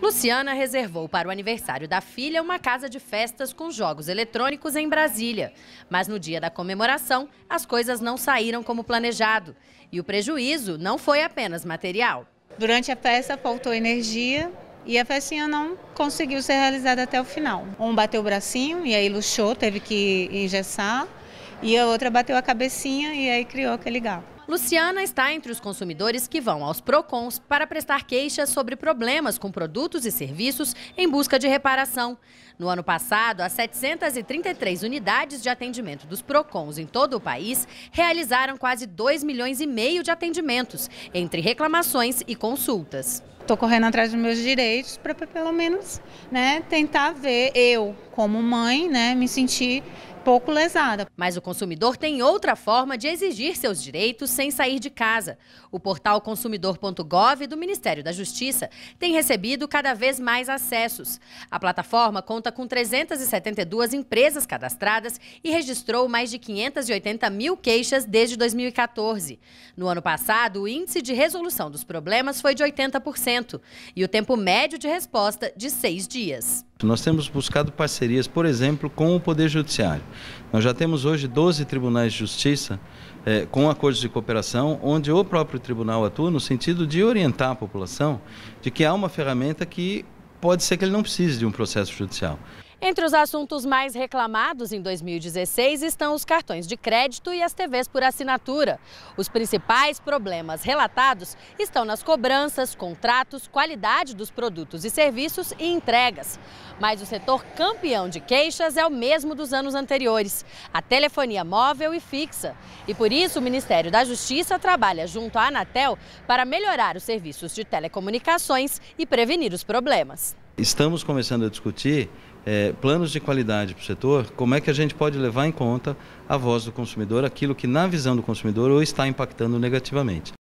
Luciana reservou para o aniversário da filha uma casa de festas com jogos eletrônicos em Brasília. Mas no dia da comemoração, as coisas não saíram como planejado. E o prejuízo não foi apenas material. Durante a festa faltou energia e a festinha não conseguiu ser realizada até o final. Um bateu o bracinho e aí luxou, teve que engessar. E a outra bateu a cabecinha e aí criou aquele gato. Luciana está entre os consumidores que vão aos PROCONs para prestar queixas sobre problemas com produtos e serviços em busca de reparação. No ano passado, as 733 unidades de atendimento dos PROCONs em todo o país realizaram quase 2 milhões e meio de atendimentos, entre reclamações e consultas. Estou correndo atrás dos meus direitos para pelo menos né, tentar ver eu, como mãe, né, me sentir pouco lesada. Mas o consumidor tem outra forma de exigir seus direitos sem sair de casa. O portal consumidor.gov do Ministério da Justiça tem recebido cada vez mais acessos. A plataforma conta com 372 empresas cadastradas e registrou mais de 580 mil queixas desde 2014. No ano passado, o índice de resolução dos problemas foi de 80% e o tempo médio de resposta de seis dias. Nós temos buscado parcerias, por exemplo, com o Poder Judiciário. Nós já temos hoje 12 tribunais de justiça eh, com acordos de cooperação, onde o próprio tribunal atua no sentido de orientar a população de que há uma ferramenta que pode ser que ele não precise de um processo judicial. Entre os assuntos mais reclamados em 2016 estão os cartões de crédito e as TVs por assinatura. Os principais problemas relatados estão nas cobranças, contratos, qualidade dos produtos e serviços e entregas. Mas o setor campeão de queixas é o mesmo dos anos anteriores: a telefonia móvel e fixa. E por isso o Ministério da Justiça trabalha junto à Anatel para melhorar os serviços de telecomunicações e prevenir os problemas. Estamos começando a discutir é, planos de qualidade para o setor, como é que a gente pode levar em conta a voz do consumidor, aquilo que na visão do consumidor ou está impactando negativamente.